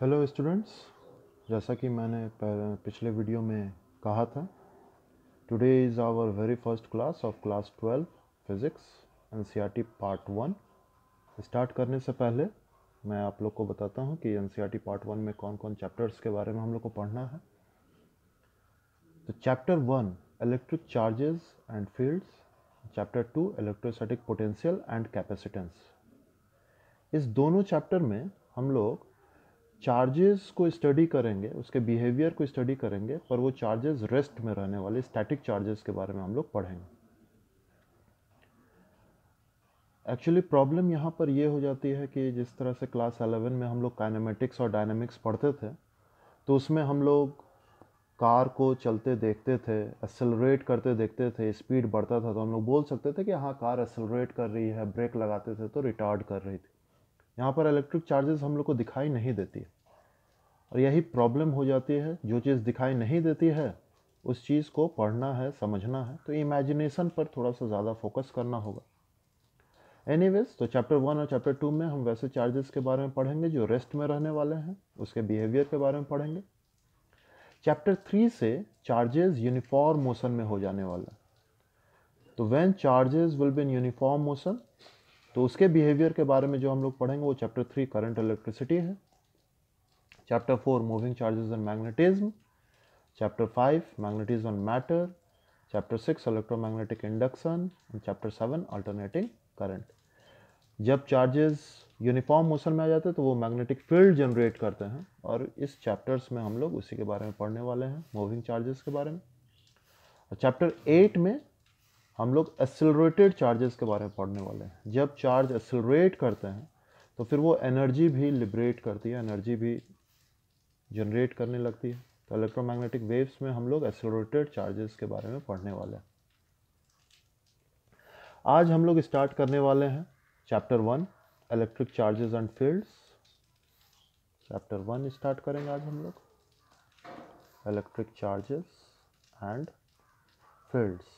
Hello students जैसा कि मैंने पिछले वीडियो में कहा था today is our very first class of class twelve physics in part one start करने से पहले मैं आप लोग को बताता हूँ कि एन पार्ट वन में कौन कौन चैप्टर्स के बारे में हम लोग को पढ़ना है तो chapter one electric charges and fields chapter two electrostatic potential and capacitance इस दोनों चैप्टर में हम लोग चार्जेस को स्टडी करेंगे उसके बिहेवियर को स्टडी करेंगे पर वो चार्जेस रेस्ट में रहने वाले स्टैटिक चार्जेस के बारे में हम लोग पढ़ेंगे एक्चुअली प्रॉब्लम यहाँ पर ये हो जाती है कि जिस तरह से क्लास अलेवन में हम लोग काइनेमेटिक्स और डायनेमिक्स पढ़ते थे तो उसमें हम लोग कार को चलते देखते थे एक्सेलरेट करते देखते थे स्पीड बढ़ता था तो हम लोग बोल सकते थे कि हाँ कार एक्सेलरेट कर रही है ब्रेक लगाते थे तो रिटार्ड कर रही थी यहाँ पर इलेक्ट्रिक चार्जेस हम लोग को दिखाई नहीं देती और यही प्रॉब्लम हो जाती है जो चीज़ दिखाई नहीं देती है उस चीज़ को पढ़ना है समझना है तो इमेजिनेशन पर थोड़ा सा ज़्यादा फोकस करना होगा एनीवेज तो चैप्टर वन और चैप्टर टू में हम वैसे चार्जेस के बारे में पढ़ेंगे जो रेस्ट में रहने वाले हैं उसके बिहेवियर के बारे में पढ़ेंगे चैप्टर थ्री से चार्जेस यूनिफॉर्म मोशन में हो जाने वाला तो when charges will be in uniform motion तो उसके बिहेवियर के बारे में जो हम लोग पढ़ेंगे वो चैप्टर थ्री करंट इलेक्ट्रिसिटी है chapter four moving charges and magnetism chapter five magnetism matter chapter six electromagnetic induction and chapter seven alternating current जब चार्जेस यूनिफॉर्म मोशन में आ जाते हैं तो वो मैग्नेटिक फील्ड जनरेट करते हैं और इस चैप्टर्स में हम लोग उसी के बारे में पढ़ने वाले हैं मूविंग चार्जेस के बारे में और चैप्टर एट में हम लोग एसेलरेटेड चार्जेस के बारे में पढ़ने वाले हैं जब चार्ज एसेलरेट करते हैं तो फिर वो एनर्जी भी लिबरेट करती है एनर्जी भी जनरेट करने लगती है तो इलेक्ट्रोमैग्नेटिक वेव्स में हम लोग एसेलरेटेड चार्जेस के बारे में पढ़ने वाले हैं आज हम लोग स्टार्ट करने वाले हैं chapter one electric charges and fields chapter one start करेंगे आज हम लोग electric charges and fields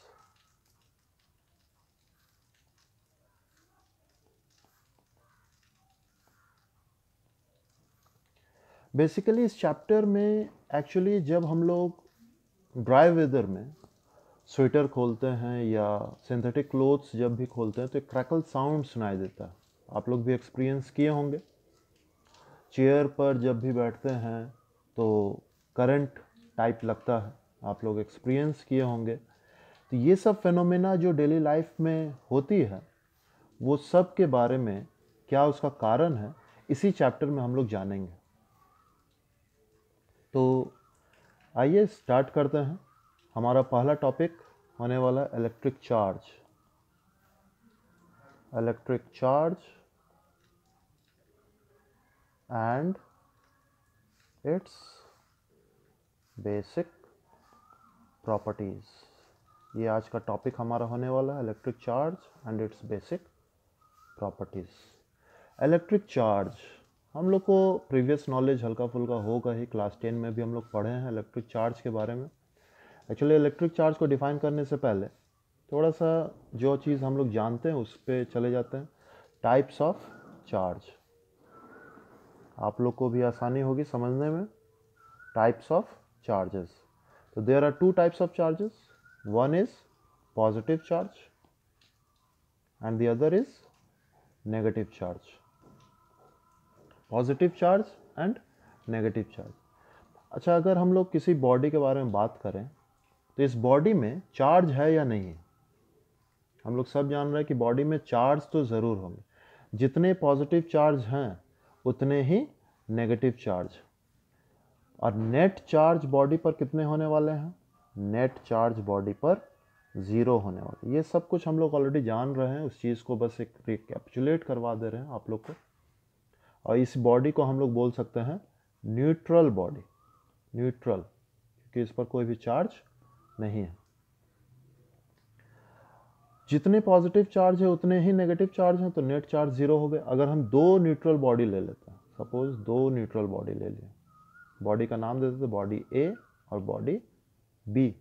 basically इस चैप्टर में एक्चुअली जब हम लोग ड्राई वेदर में स्वेटर खोलते हैं या सिंथेटिक क्लोथ्स जब भी खोलते हैं तो एक क्रैकल साउंड सुनाई देता है आप लोग भी एक्सपीरियंस किए होंगे चेयर पर जब भी बैठते हैं तो करंट टाइप लगता है आप लोग एक्सपीरियंस किए होंगे तो ये सब फेनोमेना जो डेली लाइफ में होती है वो सब के बारे में क्या उसका कारण है इसी चैप्टर में हम लोग जानेंगे तो आइए स्टार्ट करते हैं हमारा पहला टॉपिक होने वाला electric charge electric charge and its basic properties ये आज का टॉपिक हमारा होने वाला है electric charge and its basic properties electric charge हम लोग को प्रीवियस नॉलेज हल्का फुल्का होगा ही क्लास टेन में भी हम लोग पढ़े हैं इलेक्ट्रिक चार्ज के बारे में एक्चुअली इलेक्ट्रिक चार्ज को डिफ़ाइन करने से पहले थोड़ा सा जो चीज़ हम लोग जानते हैं उस पर चले जाते हैं टाइप्स ऑफ चार्ज आप लोग को भी आसानी होगी समझने में टाइप्स ऑफ चार्जेस तो there are two types of charges one is positive charge and the other is negative charge positive charge and negative charge अच्छा अगर हम लोग किसी बॉडी के बारे में बात करें तो इस बॉडी में चार्ज है या नहीं है हम लोग सब जान रहे हैं कि बॉडी में चार्ज तो ज़रूर होंगे जितने पॉजिटिव चार्ज हैं उतने ही नेगेटिव चार्ज और नेट चार्ज बॉडी पर कितने होने वाले हैं नेट चार्ज बॉडी पर ज़ीरो होने वाले ये सब कुछ हम लोग ऑलरेडी जान रहे हैं उस चीज़ को बस एक रिकैप्चुलेट करवा दे रहे हैं आप लोग को और इस बॉडी को हम लोग बोल सकते हैं न्यूट्रल बॉडी न्यूट्रल क्योंकि इस पर कोई भी चार्ज नहीं है जितने पॉजिटिव चार्ज है उतने ही नेगेटिव चार्ज हैं तो नेट चार्ज जीरो हो गए अगर हम दो न्यूट्रल बॉडी ले लेते हैं सपोज दो न्यूट्रल बॉडी ले लिए बॉडी का नाम दे देते बॉडी ए और बॉडी बी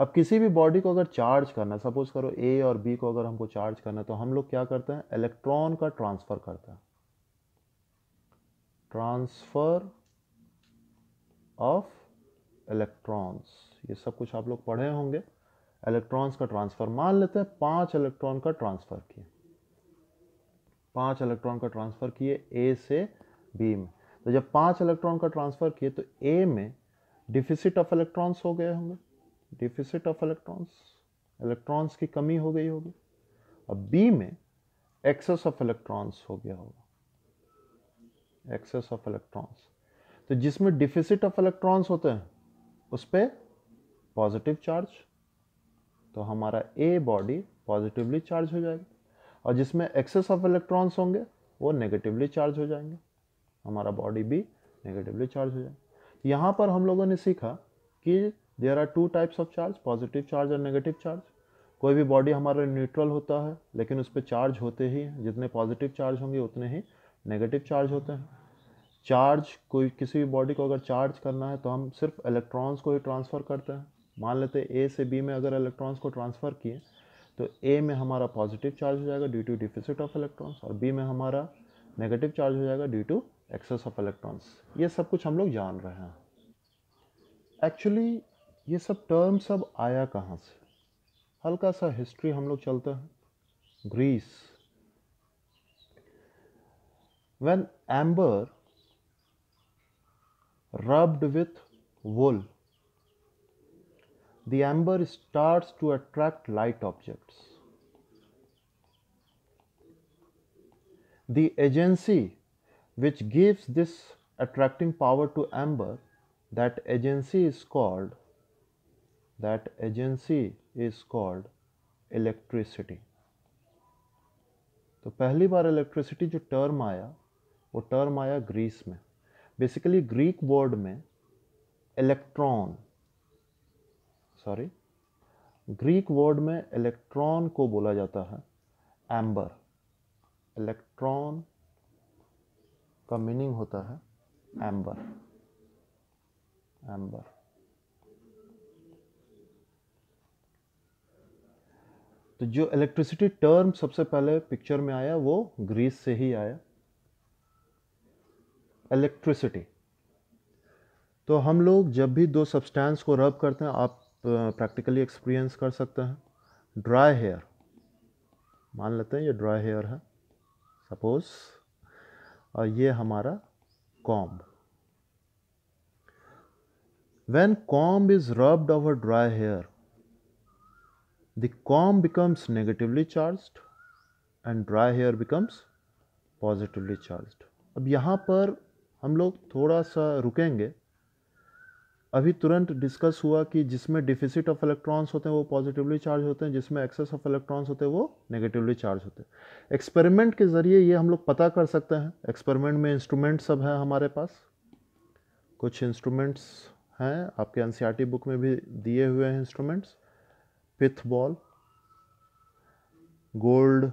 अब किसी भी बॉडी को अगर चार्ज करना सपोज करो ए और बी को अगर हमको चार्ज करना है तो हम लोग क्या करते हैं इलेक्ट्रॉन का ट्रांसफ़र करते हैं ट्रांसफ़र ऑफ इलेक्ट्रॉन्स ये सब कुछ आप लोग पढ़े होंगे इलेक्ट्रॉन्स का ट्रांसफ़र मान लेते हैं पांच इलेक्ट्रॉन का ट्रांसफ़र किए पांच इलेक्ट्रॉन का ट्रांसफ़र किए ए से बी में तो जब पांच इलेक्ट्रॉन का ट्रांसफ़र किए तो ए में डिफिसिट ऑफ इलेक्ट्रॉन्स हो गए होंगे डिफिसिट ऑफ इलेक्ट्रॉन्स इलेक्ट्रॉन्स की कमी हो गई होगी अब बी में एक्सेस ऑफ इलेक्ट्रॉन्स हो गया होगा एक्सेस ऑफ इलेक्ट्रॉन्स तो जिसमें डिफिसिट ऑफ इलेक्ट्रॉन्स होते हैं उस पर पॉजिटिव चार्ज तो हमारा ए बॉडी पॉजिटिवली चार्ज हो जाएगा और जिसमें एक्सेस ऑफ इलेक्ट्रॉन्स होंगे वो नेगेटिवली चार्ज हो जाएंगे हमारा बॉडी भी नेगेटिवली चार्ज हो जाएगा यहाँ पर हम लोगों ने सीखा कि there are two types of charge positive charge और नेगेटिव चार्ज कोई भी बॉडी हमारा न्यूट्रल होता है लेकिन उस पर चार्ज होते ही जितने पॉजिटिव चार्ज होंगे उतने ही नेगेटिव चार्ज होते हैं चार्ज कोई किसी भी बॉडी को अगर चार्ज करना है तो हम सिर्फ इलेक्ट्रॉन्स को ही ट्रांसफ़र करते हैं मान लेते हैं ए से बी में अगर इलेक्ट्रॉन्स को ट्रांसफ़र किए तो ए में हमारा पॉजिटिव चार्ज हो जाएगा due to deficit of electrons और बी में हमारा नेगेटिव चार्ज हो जाएगा due to excess of electrons ये सब कुछ हम लोग जान रहे हैं एक्चुअली ये सब टर्म सब आया कहाँ से हल्का सा हिस्ट्री हम लोग चलते हैं Greece when amber rubbed with wool the amber starts to attract light objects the agency which gives this attracting power to amber that agency is called that agency is called electricity. तो पहली बार electricity जो term आया वो term आया Greece में basically Greek word में electron sorry Greek word में electron को बोला जाता है एम्बर इलेक्ट्रॉन का मीनिंग होता है एम्बर एम्बर तो जो इलेक्ट्रिसिटी टर्म सबसे पहले पिक्चर में आया वो ग्रीस से ही आया इलेक्ट्रिसिटी तो हम लोग जब भी दो सब्सटेंस को रब करते हैं आप प्रैक्टिकली एक्सपीरियंस कर सकते हैं ड्राई हेयर मान लेते हैं ये ड्राई हेयर है सपोज और ये हमारा comb when comb is rubbed over dry hair the comb becomes negatively charged and dry hair becomes positively charged अब यहां पर हम लोग थोड़ा सा रुकेंगे अभी तुरंत डिस्कस हुआ कि जिसमें डिफिसिट ऑफ इलेक्ट्रॉन्स होते हैं वो पॉजिटिवली चार्ज होते हैं जिसमें एक्सेस ऑफ इलेक्ट्रॉन्स होते हैं वो नेगेटिवली चार्ज होते हैं एक्सपेरिमेंट के ज़रिए ये हम लोग पता कर सकते हैं एक्सपेरिमेंट में इंस्ट्रूमेंट सब हैं हमारे पास कुछ इंस्ट्रूमेंट्स हैं आपके एन बुक e में भी दिए हुए हैं instruments pith ball gold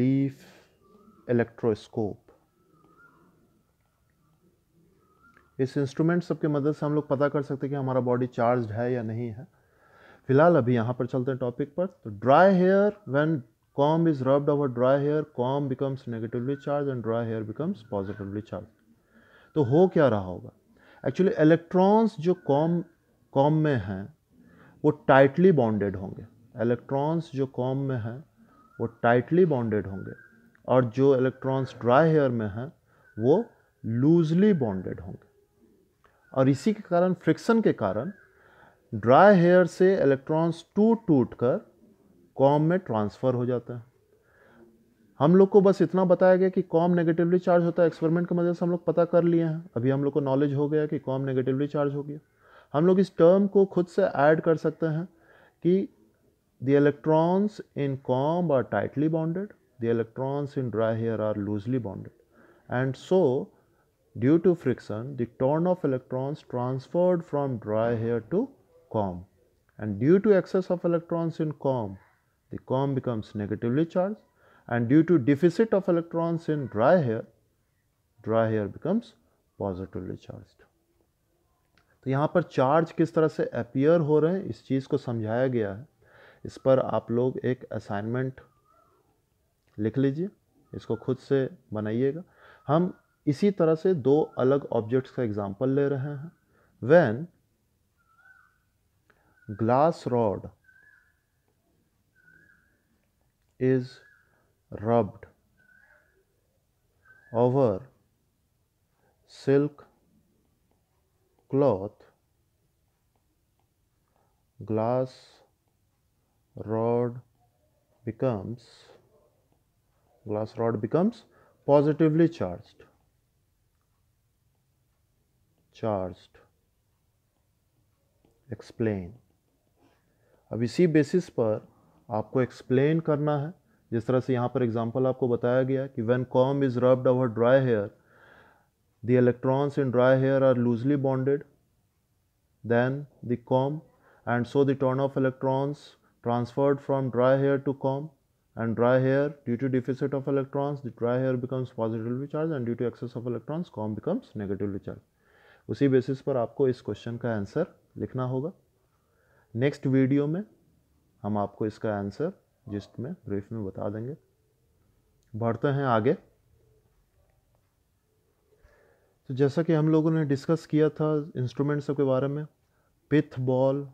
leaf electroscope इस इंस्ट्रूमेंट सब के मदद से हम लोग पता कर सकते हैं कि हमारा बॉडी चार्ज है या नहीं है फिलहाल अभी यहाँ पर चलते हैं टॉपिक पर तो dry hair when comb is rubbed over dry hair comb becomes negatively charge and dry hair becomes positively charge तो हो क्या रहा होगा एक्चुअली इलेक्ट्रॉन्स जो कॉम कॉम में हैं वो टाइटली बॉन्डेड होंगे इलेक्ट्रॉन्स जो कॉम में हैं वो टाइटली बॉन्डेड होंगे और जो इलेक्ट्रॉन्स ड्राई हेयर में हैं वो लूजली बॉन्डेड होंगे और इसी के कारण फ्रिक्शन के कारण ड्राई हेयर से इलेक्ट्रॉन्स टूट टूट कर कॉम में ट्रांसफ़र हो जाता है हम लोग को बस इतना बताया गया कि कॉम नेगेटिवली चार्ज होता है एक्सपेरिमेंट की मदद से हम लोग पता कर लिए हैं अभी हम लोग को नॉलेज हो गया कि कॉम नेगेटिवली चार्ज हो गया हम लोग इस टर्म को खुद से ऐड कर सकते हैं कि the electrons in comb are tightly bounded the electrons in dry hair are loosely bonded and so Due to friction, the torn off electrons transferred from dry hair to comb and due to excess of electrons in comb, the comb becomes negatively charged and due to deficit of electrons in dry hair, dry hair becomes positively charged. तो यहाँ पर charge किस तरह से appear हो रहे हैं इस चीज़ को समझाया गया है इस पर आप लोग एक असाइनमेंट लिख लीजिए इसको खुद से बनाइएगा हम इसी तरह से दो अलग ऑब्जेक्ट्स का एग्जाम्पल ले रहे हैं when glass rod is rubbed over silk cloth glass rod becomes glass rod becomes positively charged charged explain अब इसी बेसिस पर आपको एक्सप्लेन करना है जिस तरह से यहाँ पर एग्जांपल आपको बताया गया कि when comb is rubbed over dry hair the electrons in dry hair are loosely bonded then the comb and so the turn of electrons transferred from dry hair to comb and dry hair due to deficit of electrons the dry hair becomes positively charge and due to excess of electrons comb becomes negatively charge उसी basis पर आपको इस question का answer लिखना होगा next video में हम आपको इसका आंसर जिस्ट में ब्रीफ में बता देंगे बढ़ते हैं आगे तो जैसा कि हम लोगों ने डिस्कस किया था इंस्ट्रूमेंट्स के बारे में pith ball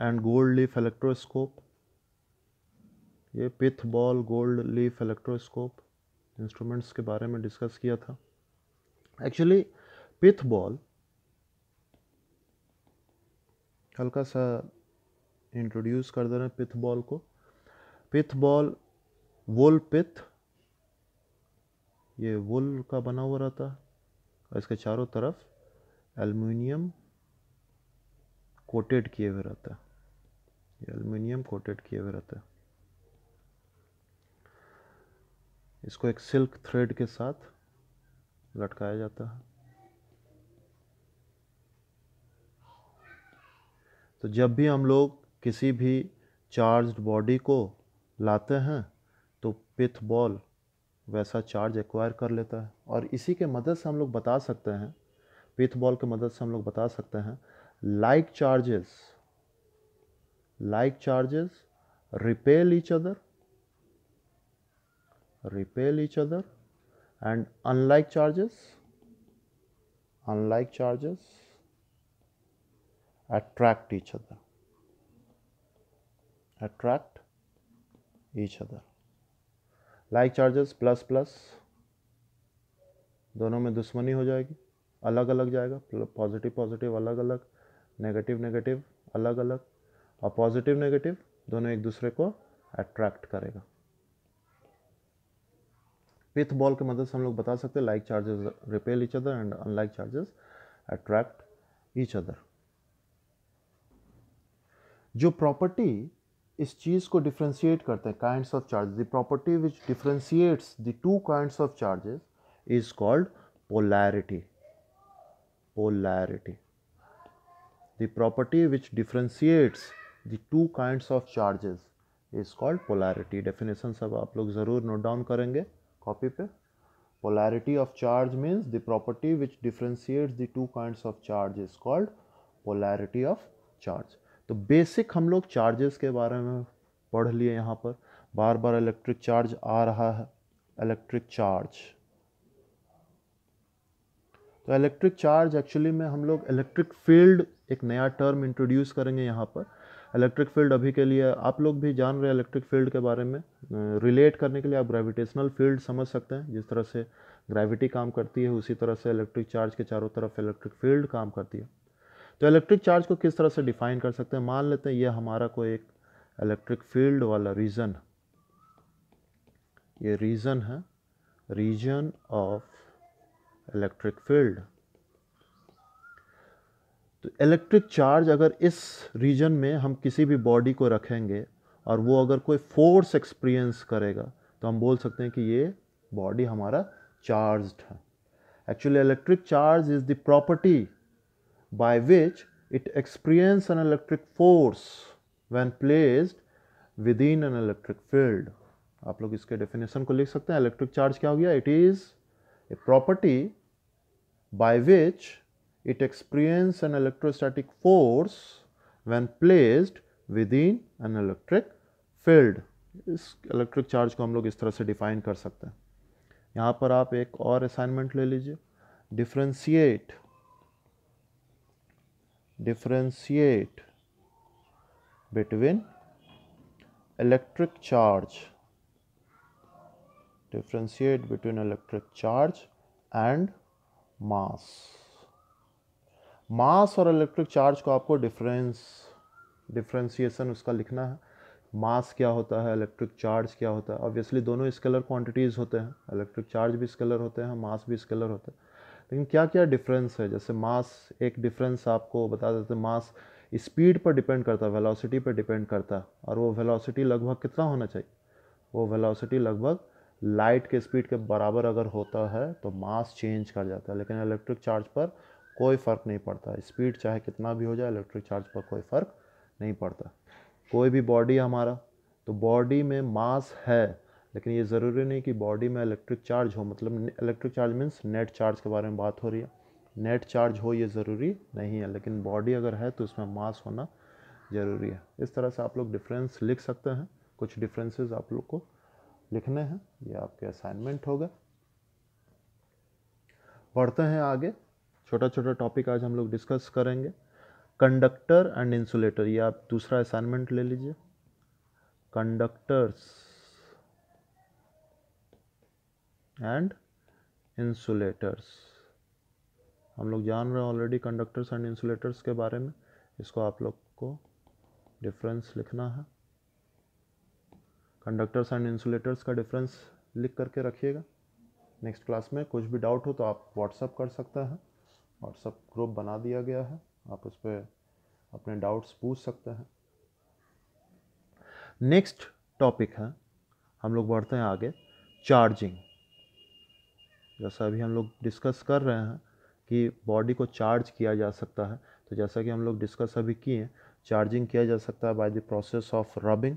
and gold leaf electroscope ये pith ball gold leaf electroscope instruments के बारे में डिस्कस किया था एक्चुअली पिथ बॉल हल्का सा इंट्रोड्यूस कर दे रहे हैं पिथ बॉल को पिथ बॉल वुल पिथ ये वुल का बना हुआ रहता है इसके चारों तरफ एल्युमिनियम कोटेड किए हुए रहता है ये कोटेड किए हुए रहता है इसको एक सिल्क थ्रेड के साथ लटकाया जाता है तो जब भी हम लोग किसी भी चार्ज्ड बॉडी को लाते हैं तो पिथ बॉल वैसा चार्ज एक्वायर कर लेता है और इसी के मदद से हम लोग बता सकते हैं पिथ बॉल के मदद से हम लोग बता सकते हैं like charges like charges repel each other repel each other and unlike charges unlike charges attract each other attract each other like charges plus plus दोनों में दुश्मनी हो जाएगी अलग अलग जाएगा पॉजिटिव पॉजिटिव अलग अलग नेगेटिव नेगेटिव अलग अलग और पॉजिटिव नेगेटिव दोनों एक दूसरे को अट्रैक्ट करेगा पिथ बॉल के मदद से हम लोग बता सकते हैं like charges repel each other and unlike charges attract each other जो प्रॉपर्टी इस चीज़ को डिफ्रेंशिएट करते हैं kinds of charges the property which differentiates the two of charges is called polarity polarity the property which differentiates the two kinds of charges is called polarity definition सब आप लोग ज़रूर नोट डाउन करेंगे copy पे polarity of charge means the property which differentiates the two kinds of charge is called polarity of charge तो basic हम लोग charges के बारे में पढ़ लिए यहाँ पर बार बार इलेक्ट्रिक चार्ज आ रहा है इलेक्ट्रिक चार्ज तो इलेक्ट्रिक चार्ज एक्चुअली में हम लोग इलेक्ट्रिक फील्ड एक नया टर्म इंट्रोड्यूस करेंगे यहाँ पर इलेक्ट्रिक फील्ड अभी के लिए आप लोग भी जान रहे हैं इलेक्ट्रिक फील्ड के बारे में रिलेट करने के लिए आप ग्रेविटेशनल फील्ड समझ सकते हैं जिस तरह से ग्रेविटी काम करती है उसी तरह से इलेक्ट्रिक चार्ज के चारों तरफ इलेक्ट्रिक फील्ड काम करती है तो इलेक्ट्रिक चार्ज को किस तरह से डिफाइन कर सकते हैं मान लेते हैं ये हमारा कोई एक इलेक्ट्रिक फील्ड वाला रीज़न ये रीज़न है रीजन ऑफ इलेक्ट्रिक फील्ड तो इलेक्ट्रिक चार्ज अगर इस रीजन में हम किसी भी बॉडी को रखेंगे और वो अगर कोई फोर्स एक्सपीरियंस करेगा तो हम बोल सकते हैं कि ये बॉडी हमारा चार्ज्ड है actually electric charge is the property by which it experiences an electric force when placed within an electric field. आप लोग इसके डेफिनेशन को लिख सकते हैं इलेक्ट्रिक चार्ज क्या हो गया it is a property by which it experience an electrostatic force when placed within an electric field इस इलेक्ट्रिक चार्ज को हम लोग इस तरह से डिफाइन कर सकते हैं यहां पर आप एक और असाइनमेंट ले लीजिए differentiate differentiate between electric charge differentiate between electric charge and mass mass और इलेक्ट्रिक चार्ज को आपको डिफरेंस डिफ्रेंसीसन उसका लिखना है मास क्या होता है इलेक्ट्रिक चार्ज क्या होता है ऑब्वियसली दोनों स्केलर क्वांटिटीज़ होते हैं इलेक्ट्रिक चार्ज भी स्केलर होते हैं मास भी स्केलर होते हैं लेकिन क्या क्या डिफरेंस है जैसे मास एक डिफरेंस आपको बता देते मास स्पीड पर डिपेंड करता है वेलोसिटी पर डिपेंड करता है और वो वेलोसिटी लगभग कितना होना चाहिए वो वेलोसिटी लगभग लाइट के स्पीड के बराबर अगर होता है तो मास चेंज कर जाता है लेकिन इलेक्ट्रिक चार्ज पर कोई फ़र्क नहीं पड़ता स्पीड चाहे कितना भी हो जाए इलेक्ट्रिक चार्ज पर कोई फ़र्क नहीं पड़ता कोई भी बॉडी हमारा तो बॉडी में मास है लेकिन ये ज़रूरी नहीं कि बॉडी में इलेक्ट्रिक चार्ज हो मतलब electric charge means net charge के बारे में बात हो रही है नेट चार्ज हो ये ज़रूरी नहीं है लेकिन बॉडी अगर है तो इसमें मास होना ज़रूरी है इस तरह से आप लोग डिफरेंस लिख सकते हैं कुछ डिफरेंसेस आप लोग को लिखने हैं ये आपके असाइनमेंट होगा पढ़ते हैं आगे छोटा छोटा टॉपिक आज हम लोग डिस्कस करेंगे कंडक्टर एंड इंसुलेटर ये आप दूसरा असाइनमेंट ले लीजिए कंडक्टर्स एंड इंसुलेटर्स हम लोग जान रहे हैं ऑलरेडी कंडक्टर्स एंड इंसुलेटर्स के बारे में इसको आप लोग को डिफरेंस लिखना है कंडक्टर्स एंड इंसुलेटर्स का डिफरेंस लिख करके रखिएगा नेक्स्ट क्लास में कुछ भी डाउट हो तो आप व्हाट्सअप कर सकते हैं व्हाट्सअप ग्रुप बना दिया गया है आप उस पर अपने डाउट्स पूछ सकते हैं नेक्स्ट टॉपिक है हम लोग बढ़ते हैं आगे चार्जिंग जैसा अभी हम लोग डिस्कस कर रहे हैं कि बॉडी को चार्ज किया जा सकता है तो जैसा कि हम लोग डिस्कस अभी किए चार्जिंग किया जा सकता है by the process of rubbing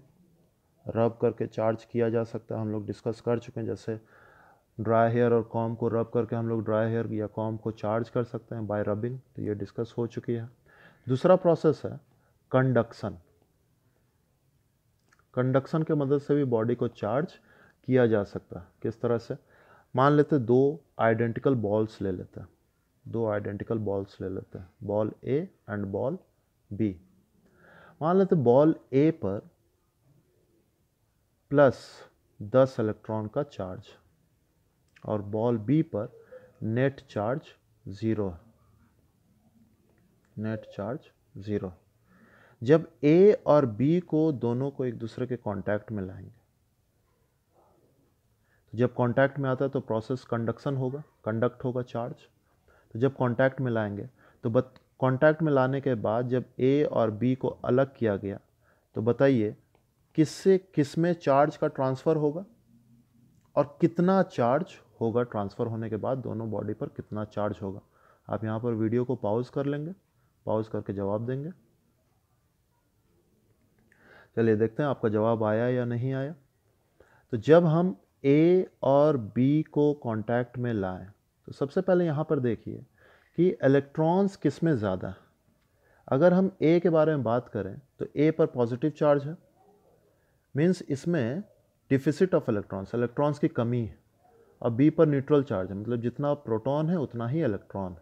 rub करके चार्ज किया जा सकता है हम लोग डिस्कस कर चुके हैं जैसे ड्राई हेयर और कॉम को रब करके हम लोग ड्राई हेयर या कॉम को चार्ज कर सकते हैं बाय रबिंग तो ये डिस्कस हो चुकी है दूसरा प्रोसेस है कंडक्शन कंडक्शन के मदद से भी बॉडी को चार्ज किया जा सकता है किस तरह से मान लेते दो आइडेंटिकल बॉल्स ले लेते हैं दो आइडेंटिकल बॉल्स ले लेते हैं ball A and ball B मान लेते बॉल ए पर प्लस दस इलेक्ट्रॉन का चार्ज और बॉल बी पर नेट चार्ज ज़ीरो है नेट चार्ज ज़ीरो जब ए और बी को दोनों को एक दूसरे के कांटेक्ट में लाएंगे जब कॉन्टैक्ट में आता है तो प्रोसेस कंडक्शन होगा कंडक्ट होगा चार्ज तो जब कॉन्टैक्ट में लाएंगे तो बत कॉन्टैक्ट में लाने के बाद जब ए और बी को अलग किया गया तो बताइए किससे किस में चार्ज का ट्रांसफ़र होगा और कितना चार्ज होगा ट्रांसफ़र होने के बाद दोनों बॉडी पर कितना चार्ज होगा आप यहाँ पर वीडियो को पॉज कर लेंगे पॉज करके जवाब देंगे चलिए देखते हैं आपका जवाब आया या नहीं आया तो जब हम ए और बी को कांटेक्ट में लाएं तो सबसे पहले यहाँ पर देखिए कि इलेक्ट्रॉन्स किस में ज़्यादा है अगर हम ए के बारे में बात करें तो ए पर पॉजिटिव चार्ज है मीन्स इसमें डिफिसिट ऑफ इलेक्ट्रॉन्स इलेक्ट्रॉन्स की कमी है और बी पर न्यूट्रल चार्ज है मतलब जितना प्रोटॉन है उतना ही इलेक्ट्रॉन है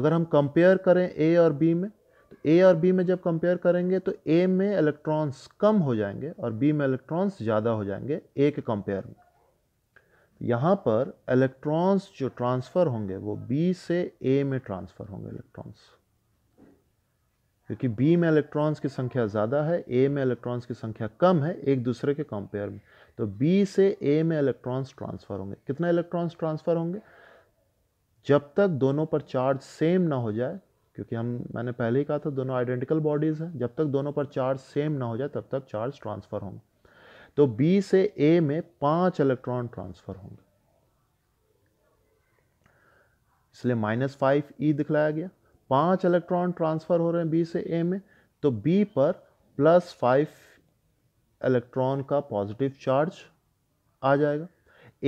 अगर हम कंपेयर करें ए और बी में तो ए और बी में जब कंपेयर करेंगे तो ए में इलेक्ट्रॉन्स कम हो जाएंगे और बी में इलेक्ट्रॉन्स ज़्यादा हो जाएंगे ए के कंपेयर में यहाँ पर इलेक्ट्रॉन्स जो ट्रांसफ़र होंगे वो बी से ए में ट्रांसफ़र होंगे इलेक्ट्रॉन्स क्योंकि बी में इलेक्ट्रॉन्स की संख्या ज़्यादा है ए में इलेक्ट्रॉन्स की संख्या कम है एक दूसरे के कंपेयर में तो बी से ए में इलेक्ट्रॉन्स ट्रांसफ़र होंगे कितने इलेक्ट्रॉन्स ट्रांसफ़र होंगे जब तक दोनों पर चार्ज सेम ना हो जाए क्योंकि हम मैंने पहले ही कहा था दोनों आइडेंटिकल बॉडीज़ हैं जब तक दोनों पर चार्ज सेम ना हो जाए तब तक चार्ज ट्रांसफ़र होंगे तो बी से ए में पांच इलेक्ट्रॉन ट्रांसफर होंगे इसलिए माइनस फाइव ई दिखलाया गया पांच इलेक्ट्रॉन ट्रांसफर हो रहे हैं बी से ए में तो बी पर प्लस फाइव इलेक्ट्रॉन का पॉजिटिव चार्ज आ जाएगा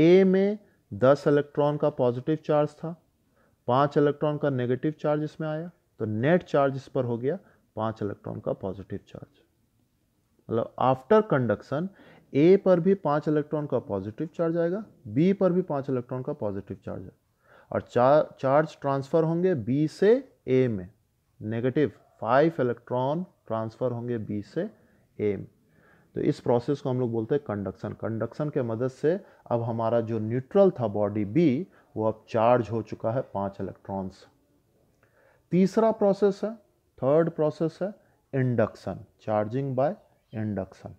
ए में दस इलेक्ट्रॉन का पॉजिटिव चार्ज था पांच इलेक्ट्रॉन का नेगेटिव चार्ज इसमें आया तो नेट चार्ज इस पर हो गया पांच इलेक्ट्रॉन का पॉजिटिव चार्ज मतलब आफ्टर कंडक्शन ए पर भी पाँच इलेक्ट्रॉन का पॉजिटिव चार्ज आएगा बी पर भी पाँच इलेक्ट्रॉन का पॉजिटिव चार्ज है और चार चार्ज ट्रांसफ़र होंगे बी से ए में नेगेटिव फाइव इलेक्ट्रॉन ट्रांसफ़र होंगे बी से ए में तो इस प्रोसेस को हम लोग बोलते हैं कंडक्शन कंडक्शन के मदद से अब हमारा जो न्यूट्रल था बॉडी बी वो अब चार्ज हो चुका है पाँच इलेक्ट्रॉन्स तीसरा प्रोसेस है थर्ड प्रोसेस है इंडक्शन चार्जिंग बाय इंडक्शन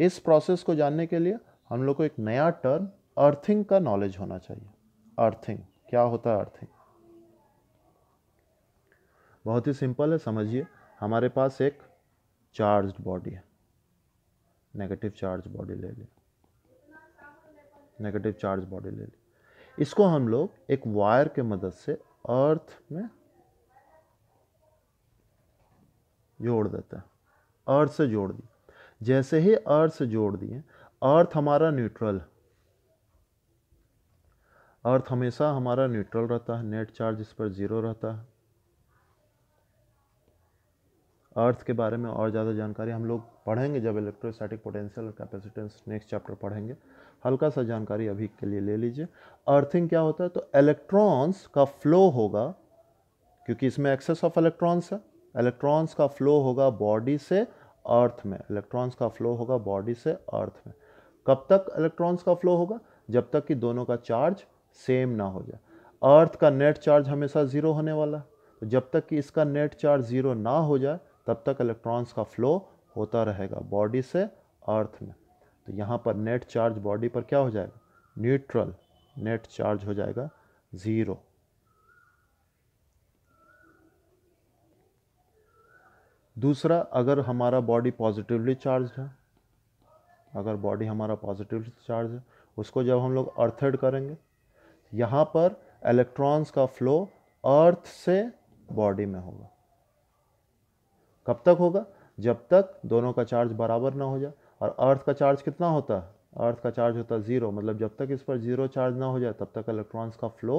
इस प्रोसेस को जानने के लिए हम लोग को एक नया टर्म अर्थिंग का नॉलेज होना चाहिए अर्थिंग क्या होता है अर्थिंग बहुत ही सिंपल है समझिए हमारे पास एक चार्ज बॉडी है नेगेटिव चार्ज बॉडी ले ली नेगेटिव चार्ज बॉडी ले ली इसको हम लोग एक वायर के मदद से अर्थ में जोड़ देते हैं अर्थ से जोड़ दी जैसे ही अर्थ जोड़ दिए अर्थ हमारा न्यूट्रल अर्थ हमेशा हमारा न्यूट्रल रहता है नेट चार्ज इस पर ज़ीरो रहता है अर्थ के बारे में और ज़्यादा जानकारी हम लोग पढ़ेंगे जब इलेक्ट्रोस्टैटिक पोटेंशियल और कैपेसिटेंस नेक्स्ट चैप्टर पढ़ेंगे हल्का सा जानकारी अभी के लिए ले लीजिए अर्थिंग क्या होता है तो इलेक्ट्रॉन्स का फ्लो होगा क्योंकि इसमें एक्सेस ऑफ इलेक्ट्रॉन्स है इलेक्ट्रॉन्स का फ्लो होगा बॉडी से अर्थ में इलेक्ट्रॉन्स का फ्लो होगा बॉडी से अर्थ में कब तक इलेक्ट्रॉन्स का फ्लो होगा जब तक कि दोनों का चार्ज सेम ना हो जाए अर्थ का नेट चार्ज हमेशा ज़ीरो होने वाला है तो जब तक कि इसका नेट चार्ज ज़ीरो ना हो जाए तब तक इलेक्ट्रॉन्स का फ्लो होता रहेगा बॉडी से अर्थ में तो यहाँ पर नेट चार्ज बॉडी पर क्या हो जाएगा न्यूट्रल नेट चार्ज हो जाएगा ज़ीरो दूसरा अगर हमारा बॉडी पॉजिटिवली चार्ज है अगर बॉडी हमारा पॉजिटिवली चार्ज है उसको जब हम लोग अर्थेड करेंगे यहाँ पर इलेक्ट्रॉन्स का फ्लो अर्थ से बॉडी में होगा कब तक होगा जब तक दोनों का चार्ज बराबर ना हो जाए और अर्थ का चार्ज कितना होता है अर्थ का चार्ज होता है ज़ीरो मतलब जब तक इस पर ज़ीरो चार्ज ना हो जाए तब तक इलेक्ट्रॉन्स का फ्लो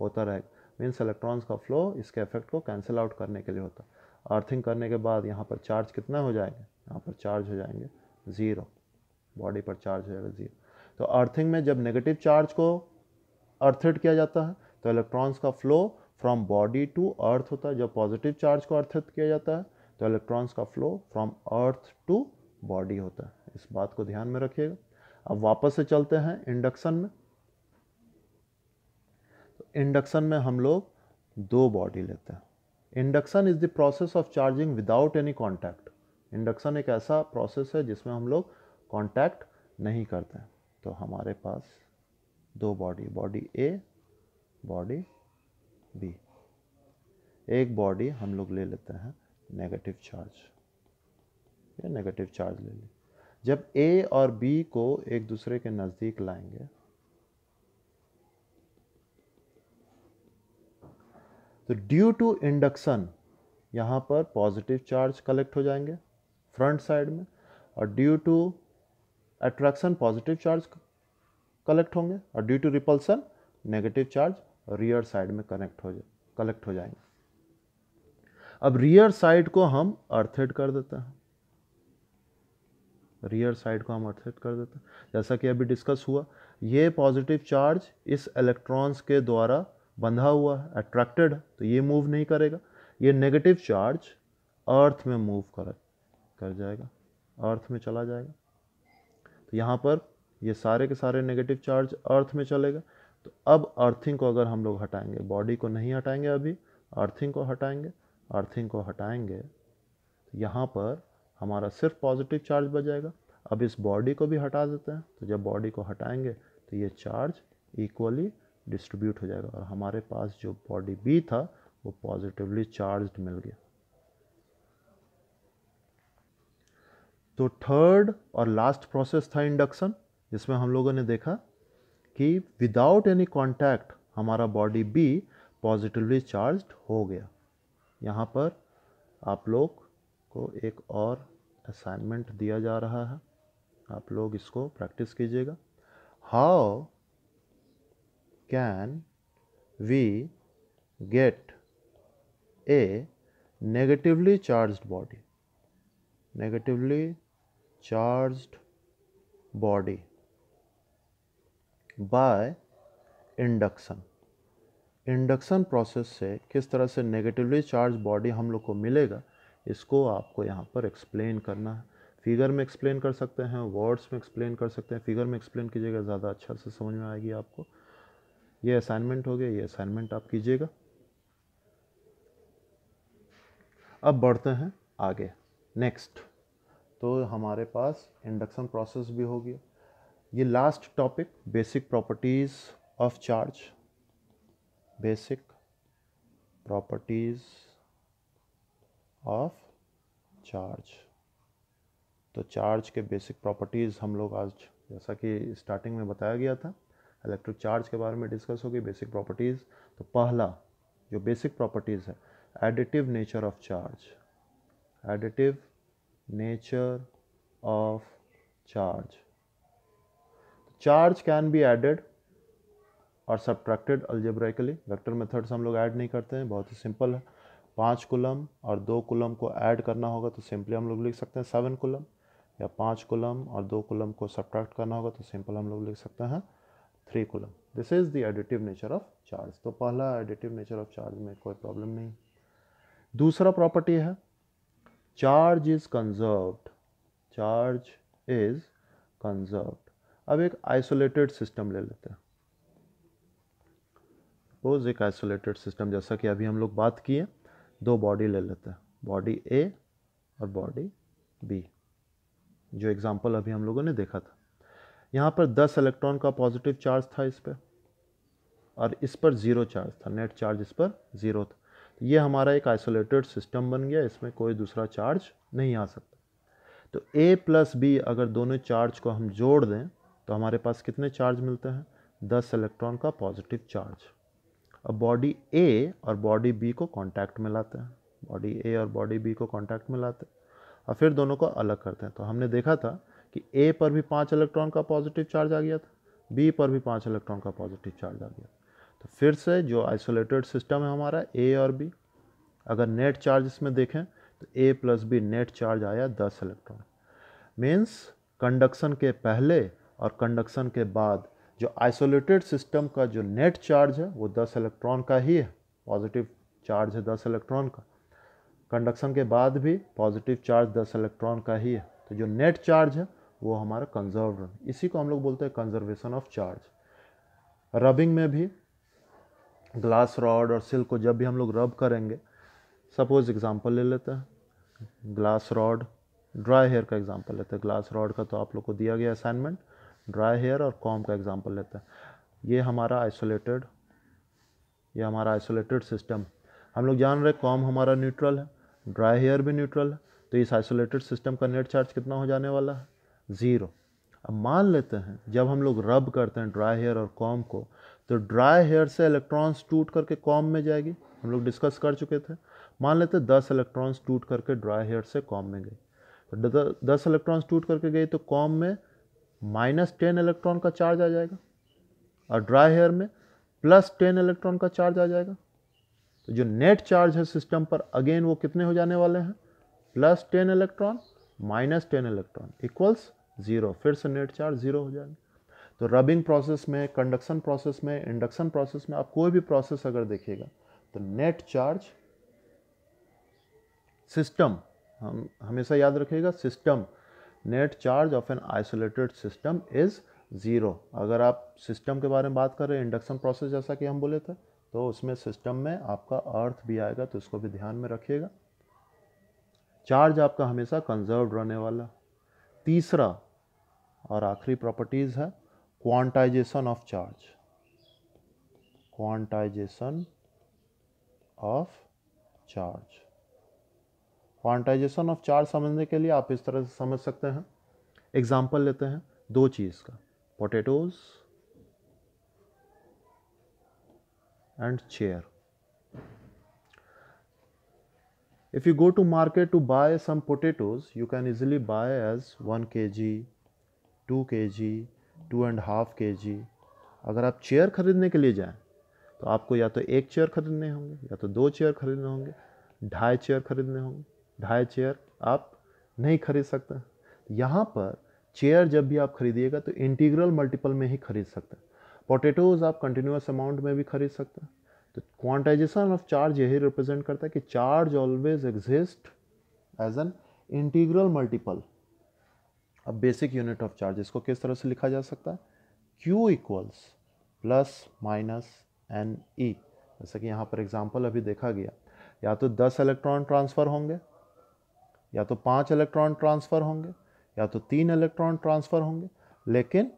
होता रहेगा मीन्स इलेक्ट्रॉन्स का फ्लो इसके इफेक्ट को कैंसिल आउट करने के लिए होता है अर्थिंग करने के बाद यहाँ पर चार्ज कितना हो जाएंगे यहाँ पर चार्ज हो जाएंगे ज़ीरो बॉडी पर चार्ज हो जाएगा ज़ीरो तो अर्थिंग में जब नेगेटिव चार्ज को अर्थेड किया जाता है तो इलेक्ट्रॉन्स का flow from body to earth होता है जब पॉजिटिव चार्ज को अर्थेड किया जाता है तो इलेक्ट्रॉन्स का flow from earth to body होता है इस बात को ध्यान में रखिएगा अब वापस से चलते हैं इंडक्शन में तो इंडक्शन में हम लोग दो बॉडी लेते हैं induction is the process of charging without any contact induction एक ऐसा प्रोसेस है जिसमें हम लोग कॉन्टैक्ट नहीं करते हैं तो हमारे पास दो body body A body B एक बॉडी हम लोग ले लेते हैं नेगेटिव चार्ज या नेगेटिव चार्ज ले लें जब ए और बी को एक दूसरे के नज़दीक लाएंगे तो ड्यू टू इंडक्शन यहाँ पर पॉजिटिव चार्ज कलेक्ट हो जाएंगे फ्रंट साइड में और due to attraction positive charge collect होंगे और due to repulsion negative charge rear side में कनेक्ट हो जाए कलेक्ट हो जाएंगे अब रियर साइड को हम अर्थेड कर देते हैं रियर साइड को हम अर्थेड कर देते हैं जैसा कि अभी डिस्कस हुआ ये पॉजिटिव चार्ज इस इलेक्ट्रॉन्स के द्वारा बंधा हुआ है अट्रैक्टेड है तो ये मूव नहीं करेगा ये नेगेटिव चार्ज अर्थ में मूव कर कर जाएगा अर्थ में चला जाएगा तो यहाँ पर ये सारे के सारे नेगेटिव चार्ज अर्थ में चलेगा तो अब अर्थिंग को अगर हम लोग हटाएंगे बॉडी को नहीं हटाएंगे अभी अर्थिंग को हटाएंगे अर्थिंग को हटाएंगे तो यहाँ पर हमारा सिर्फ पॉजिटिव चार्ज बच जाएगा अब इस बॉडी को भी हटा देते हैं तो जब बॉडी को हटाएंगे तो ये चार्ज इक्वली डिस्ट्रीब्यूट हो जाएगा और हमारे पास जो बॉडी बी था वो पॉजिटिवली चार्ज मिल गया तो थर्ड और लास्ट प्रोसेस था इंडक्शन जिसमें हम लोगों ने देखा कि विदाउट एनी कांटेक्ट हमारा बॉडी बी पॉजिटिवली चार्ज हो गया यहाँ पर आप लोग को एक और असाइनमेंट दिया जा रहा है आप लोग इसको प्रैक्टिस कीजिएगा how can we get a negatively charged body negatively charged body by induction induction process se kis tarah se negatively charged body hum log ko milega isko aapko yahan par explain karna hai figure में explain कर सकते हैं words में explain कर सकते हैं figure में explain कीजिएगा ज़्यादा अच्छा से समझ में आएगी आपको ये असाइनमेंट हो गया ये असाइनमेंट आप कीजिएगा अब बढ़ते हैं आगे नेक्स्ट तो हमारे पास इंडक्शन प्रोसेस भी हो गया ये last topic basic properties of charge basic properties of charge तो चार्ज के बेसिक प्रॉपर्टीज़ हम लोग आज जैसा कि स्टार्टिंग में बताया गया था इलेक्ट्रिक चार्ज के बारे में डिस्कस होगी बेसिक प्रॉपर्टीज़ तो पहला जो बेसिक प्रॉपर्टीज़ है additive nature of charge additive nature of charge charge can be added और सब्ट्रैक्टेड अल्जेब्राइकली वेक्टर मेथड से हम लोग ऐड नहीं करते हैं बहुत ही सिंपल है पाँच कुलम और दो कुलम को ऐड करना होगा तो सिंपली हम लोग लिख सकते हैं सेवन कुलम या पाँच कुलम और दो कुलम को सब्ट्रैक्ट करना होगा तो सिंपल हम लोग लिख सकते हैं three coulomb this is the additive nature of charge तो पहला एडिटिव नेचर ऑफ चार्ज में कोई प्रॉब्लम नहीं दूसरा प्रॉपर्टी है charge is conserved charge is conserved अब एक आइसोलेटेड सिस्टम ले लेते हैं सपोज एक आइसोलेटेड सिस्टम जैसा कि अभी हम लोग बात किए दो बॉडी ले लेते हैं बॉडी ए और बॉडी बी जो एग्जांपल अभी हम लोगों ने देखा था यहाँ पर 10 इलेक्ट्रॉन का पॉजिटिव चार्ज था इस पर और इस पर ज़ीरो चार्ज था नेट चार्ज इस पर ज़ीरो था तो ये हमारा एक आइसोलेटेड सिस्टम बन गया इसमें कोई दूसरा चार्ज नहीं आ सकता तो ए प्लस बी अगर दोनों चार्ज को हम जोड़ दें तो हमारे पास कितने चार्ज मिलते हैं दस इलेक्ट्रॉन का पॉजिटिव चार्ज अब बॉडी ए और बॉडी बी को कांटेक्ट में लाते हैं बॉडी ए और बॉडी बी को कांटेक्ट में लाते हैं और फिर दोनों को अलग करते हैं तो हमने देखा था कि ए पर भी पाँच इलेक्ट्रॉन का पॉजिटिव चार्ज आ गया था बी पर भी पाँच इलेक्ट्रॉन का पॉजिटिव चार्ज आ गया तो फिर से जो आइसोलेटेड सिस्टम है हमारा ए और बी अगर नेट चार्ज इसमें देखें तो A plus B net charge आया दस इलेक्ट्रॉन मीन्स कंडक्शन के पहले और कंडक्शन के बाद जो आइसोलेटेड सिस्टम का जो नेट चार्ज है वो दस इलेक्ट्रॉन का ही है पॉजिटिव चार्ज है दस इलेक्ट्रॉन का कंडक्शन के बाद भी पॉजिटिव चार्ज दस इलेक्ट्रॉन का ही है तो जो नेट चार्ज है वो हमारा कंजर्व इसी को हम लोग बोलते हैं कंजर्वेशन ऑफ चार्ज रबिंग में भी ग्लास रॉड और सिल्क को जब भी हम लोग रब करेंगे सपोज एग्ज़ाम्पल ले लेते हैं ग्लास रॉड ड्राई हेयर का एग्ज़ाम्पल लेते हैं ग्लास रॉड का तो आप लोग को दिया गया असाइनमेंट ड्राई हेयर और कॉम का एग्ज़ाम्पल लेते हैं ये हमारा आइसोलेटेड ये हमारा आइसोलेटेड सिस्टम हम लोग जान रहे कॉम हमारा न्यूट्रल है ड्राई हेयर भी न्यूट्रल है तो इस आइसोलेटेड सिस्टम का नेट चार्ज कितना हो जाने वाला है ज़ीरो अब मान लेते हैं जब हम लोग रब करते हैं ड्राई हेयर और कॉम को तो ड्राई हेयर से इलेक्ट्रॉन्स टूट करके कॉम में जाएगी हम लोग डिस्कस कर चुके थे मान लेते हैं दस इलेक्ट्रॉन्स टूट करके ड्राई हेयर से कॉम में गई तो दस इलेक्ट्रॉन्स टूट करके गई तो कॉम में माइनस टेन इलेक्ट्रॉन का चार्ज आ जाएगा और ड्राई हेयर में प्लस टेन इलेक्ट्रॉन का चार्ज आ जाएगा तो जो नेट चार्ज है सिस्टम पर अगेन वो कितने हो जाने वाले हैं plus ten electron minus ten electron equals zero फिर से नेट चार्ज ज़ीरो हो जाएगा तो रबिंग प्रोसेस में कंडक्शन प्रोसेस में इंडक्शन प्रोसेस में आप कोई भी प्रोसेस अगर देखिएगा तो नेट चार्ज सिस्टम हम हमेशा याद रखिएगा system net charge of an isolated system is zero अगर आप सिस्टम के बारे में बात कर रहे हैं इंडक्शन प्रोसेस जैसा कि हम बोले थे तो उसमें सिस्टम में आपका अर्थ भी आएगा तो इसको भी ध्यान में रखिएगा चार्ज आपका हमेशा कंजर्व रहने वाला तीसरा और आखिरी प्रॉपर्टीज़ है quantization of charge quantization of charge quantization of charge समझने के लिए आप इस तरह से समझ सकते हैं एग्जाम्पल लेते हैं दो चीज़ का potatoes and chair If you go to market to buy some potatoes, you can easily buy as 1 kg, 2 kg, 2 and half kg. अगर आप चेयर खरीदने के लिए जाएं तो आपको या तो एक चेयर खरीदने होंगे या तो दो चेयर खरीदने होंगे ढाई चेयर खरीदने होंगे ढाई चेयर आप नहीं खरीद सकते यहाँ पर चेयर जब भी आप खरीदिएगा तो इंटीग्रल मल्टीपल में ही खरीद सकते हैं पोटेटोज आप कंटिन्यूस अमाउंट में भी खरीद सकते हैं तो क्वांटाइजेशन ऑफ चार्ज यही रिप्रेजेंट करता है कि charge always exist as an integral multiple अब बेसिक यूनिट ऑफ चार्ज इसको किस तरह से लिखा जा सकता है Q equals plus minus n e जैसे कि यहाँ पर एग्जाम्पल अभी देखा गया या तो 10 इलेक्ट्रॉन ट्रांसफ़र होंगे या तो 5 इलेक्ट्रॉन ट्रांसफ़र होंगे या तो 3 इलेक्ट्रॉन ट्रांसफ़र होंगे लेकिन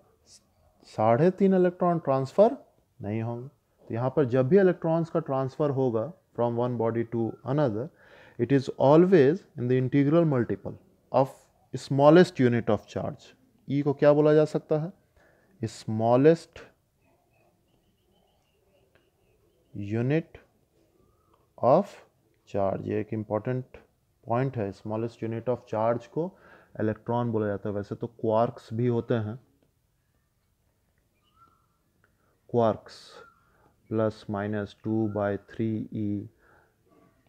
साढ़े तीन इलेक्ट्रॉन ट्रांसफ़र नहीं होंगे तो यहाँ पर जब भी इलेक्ट्रॉन्स का ट्रांसफ़र होगा from one body to another it is always in the integral multiple of smallest unit of charge e को क्या बोला जा सकता है स्मॉलेस्ट यूनिट ऑफ चार्ज ये एक इम्पॉर्टेंट पॉइंट है स्मॉलेस्ट यूनिट ऑफ चार्ज को इलेक्ट्रॉन बोला जाता है वैसे तो क्वार्क्स भी होते हैं quarks plus minus two by three e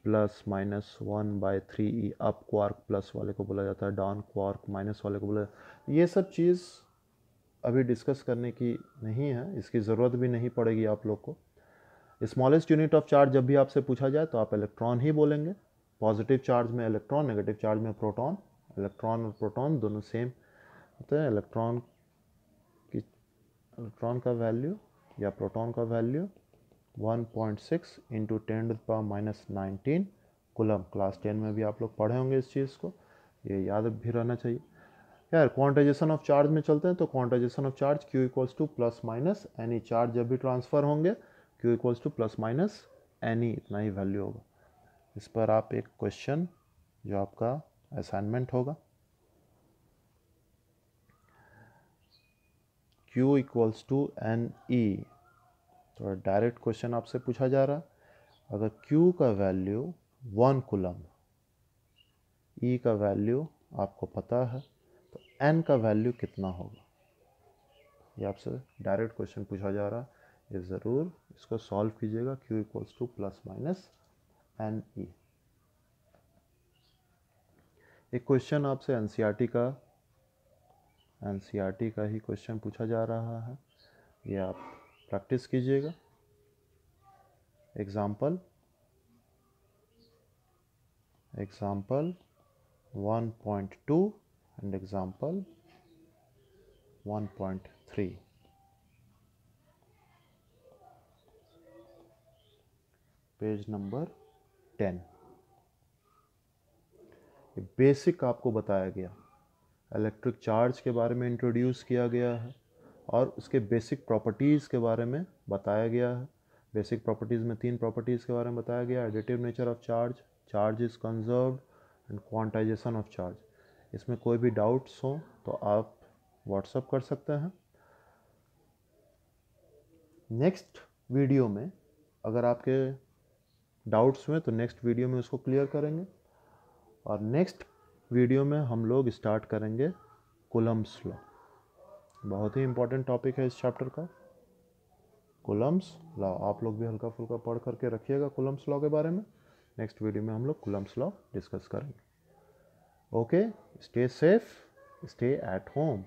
plus minus one by three e up quark plus वाले को बोला जाता है डाउन क्वार्क माइनस वाले को बोला जाता है ये सब चीज़ अभी डिस्कस करने की नहीं है इसकी ज़रूरत भी नहीं पड़ेगी आप लोग को स्मॉलेस्ट यूनिट ऑफ चार्ज जब भी आपसे पूछा जाए तो आप इलेक्ट्रॉन ही बोलेंगे पॉजिटिव चार्ज में इलेक्ट्रॉन नेगेटिव चार्ज में प्रोटॉन इलेक्ट्रॉन और प्रोटॉन दोनों सेम होते हैं इलेक्ट्रॉन की इलेक्ट्रॉन का वैल्यू या प्रोटॉन का value 1.6 into ten to power minus nineteen coulomb class ten में भी आप लोग पढ़े होंगे इस चीज़ को ये याद भी रहना चाहिए यार क्वांटाइजेशन ऑफ चार्ज में चलते हैं तो quantization of charge Q equals to plus minus n e charge जब भी ट्रांसफ़र होंगे Q equals to plus minus n e इतना ही वैल्यू होगा इस पर आप एक क्वेश्चन जो आपका असाइनमेंट होगा Q equals to n e तो डायरेक्ट क्वेश्चन आपसे पूछा जा रहा अगर Q का वैल्यू वन कुलम E का वैल्यू आपको पता है तो N का वैल्यू कितना होगा ये आपसे डायरेक्ट क्वेश्चन पूछा जा रहा है ये ज़रूर इसको सॉल्व कीजिएगा Q equals to plus minus n e एक क्वेश्चन आपसे एन e का एन e का ही क्वेश्चन पूछा जा रहा है ये आप प्रैक्टिस कीजिएगा example example 1.2 one point 1.3 page number ten basic आपको बताया गया इलेक्ट्रिक चार्ज के बारे में इंट्रोड्यूस किया गया है और उसके बेसिक प्रॉपर्टीज़ के बारे में बताया गया है बेसिक प्रॉपर्टीज़ में तीन प्रॉपर्टीज़ के बारे में बताया गया additive nature of charge charge is conserve and quantization of charge इसमें कोई भी डाउट्स हो तो आप व्हाट्सअप कर सकते हैं नेक्स्ट वीडियो में अगर आपके डाउट्स हुए तो नेक्स्ट वीडियो में उसको क्लियर करेंगे और नेक्स्ट वीडियो में हम लोग स्टार्ट करेंगे कोलम्स लॉ बहुत ही इंपॉर्टेंट टॉपिक है इस चैप्टर का कुलम्स लॉ आप लोग भी हल्का फुल्का पढ़ करके रखिएगा कुलम्स लॉ के बारे में नेक्स्ट वीडियो में हम लोग कुलम्स लॉ डिस्कस करेंगे okay stay safe stay at home